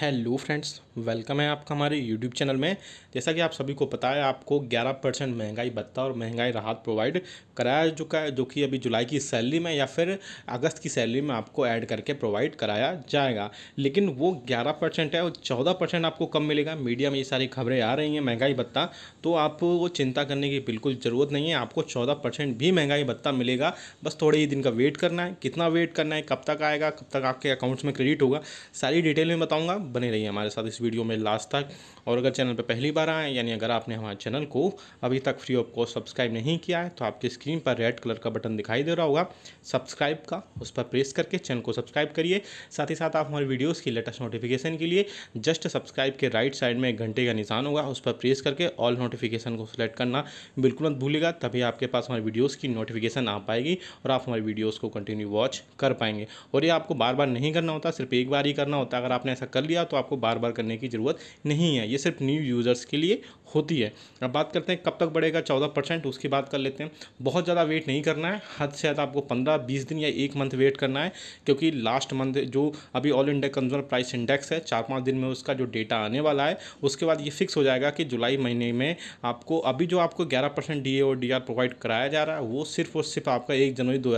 hello friends welcome है आपका हमारे यूट्यूब चैनल में जैसा कि आप सभी को पता है आपको 11 परसेंट महंगाई भत्ता और महंगाई राहत प्रोवाइड कराया चुका है जो कि अभी जुलाई की सैलरी में या फिर अगस्त की सैलरी में आपको ऐड करके प्रोवाइड कराया जाएगा लेकिन वो 11 परसेंट है और 14 परसेंट आपको कम मिलेगा मीडिया में ये सारी खबरें आ रही हैं महंगाई भत्ता तो आपको चिंता करने की बिल्कुल ज़रूरत नहीं है आपको चौदह भी महंगाई भत्ता मिलेगा बस थोड़े ही दिन का वेट करना है कितना वेट करना है कब तक आएगा कब तक आपके अकाउंट्स में क्रेडिट होगा सारी डिटेल में बताऊँगा बने रहिए हमारे साथ इस वीडियो में लास्ट तक और अगर चैनल पर पहली बार आएँ यानी अगर आपने हमारे चैनल को अभी तक फ्री ऑफ कॉस्ट सब्सक्राइब नहीं किया है तो आपकी स्क्रीन पर रेड कलर का बटन दिखाई दे रहा होगा सब्सक्राइब का उस पर प्रेस करके चैनल को सब्सक्राइब करिए साथ ही साथ आप हमारे वीडियोज़ की लेटेस्ट नोटिफिकेशन के लिए जस्ट सब्सक्राइब के राइट साइड में एक घंटे का निशान होगा उस पर प्रेस करके ऑल नोटिफिकेशन को सिलेक्ट करना बिल्कुल मत भूलेगा तभी आपके पास हमारे वीडियोज़ की नोटिफिकेशन आ पाएगी और आप हमारे वीडियोज़ को कंटिन्यू वॉच कर पाएंगे और ये आपको बार बार नहीं करना होता सिर्फ एक बार ही करना होता अगर आपने ऐसा कर लिया दिया तो आपको बार बार करने की ज़रूरत नहीं है ये सिर्फ न्यू यूज़र्स के लिए होती है अब बात करते हैं कब तक बढ़ेगा चौदह परसेंट उसकी बात कर लेते हैं बहुत ज़्यादा वेट नहीं करना है हद से हद आपको पंद्रह बीस दिन या एक मंथ वेट करना है क्योंकि लास्ट मंथ जो अभी all India consumer price index है चार पाँच दिन में उसका जो डेटा आने वाला है उसके बाद ये फिक्स हो जाएगा कि जुलाई महीने में आपको अभी जो आपको ग्यारह परसेंट डी और डी प्रोवाइड कराया जा रहा है वो सिर्फ और सिर्फ आपका एक जनवरी दो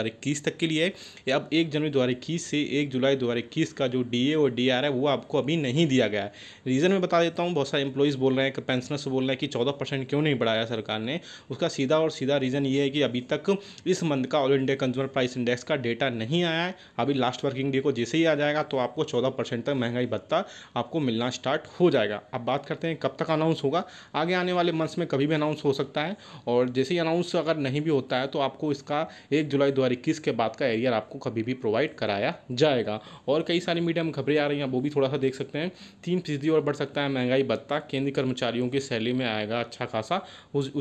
तक के लिए है अब एक जनवरी दो से एक जुलाई दो का जो डी और डी है वो आपको अभी नहीं दिया गया है रीज़न मैं बता देता हूँ बहुत सारे इंप्लॉइज बोल रहे हैं पेंशनर्स बोल रहे हैं कि चौदह परसेंट क्यों नहीं बढ़ाया सरकार ने उसका सीधा और सीधा रीज़न ये है कि अभी तक इस मंथ का all India consumer price index का डेटा नहीं आया है अभी लास्ट वर्किंग डे को जैसे ही आ जाएगा तो आपको चौदह परसेंट तक महंगाई भत्ता आपको मिलना स्टार्ट हो जाएगा अब बात करते हैं कब तक अनाउंस होगा आगे आने वाले मंथ्स में कभी भी अनाउंस हो सकता है और जैसे ही अनाउंस अगर नहीं भी होता है तो आपको इसका एक जुलाई दो के बाद का एरियर आपको कभी भी प्रोवाइड कराया जाएगा और कई सारी मीडिया में खबरें आ रही हैं वो भी थोड़ा सा देख सकते हैं तीन फीसदी और बढ़ सकता है महंगाई भत्ता केंद्रीय कर्मचारियों की सैलरी में आएगा अच्छा खासा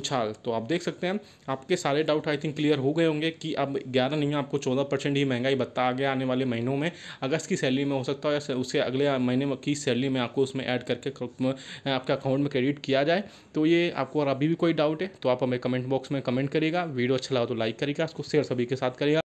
उछाल तो आप देख सकते हैं आपके सारे डाउट आई थिंक क्लियर हो गए होंगे कि अब ग्यारह नहीं आपको चौदह परसेंट ही महंगाई भत्ता आगे आने वाले महीनों में अगस्त की सैलरी में हो सकता है या उसके अगले महीने की सैलरी में आपको उसमें ऐड करके आपके अकाउंट में क्रेडिट किया जाए तो ये आपको और अभी भी कोई डाउट है तो आप हमें कमेंट बॉक्स में कमेंट करिएगा वीडियो अच्छा लगा तो लाइक करिएगा उसको शेयर सभी के साथ करिएगा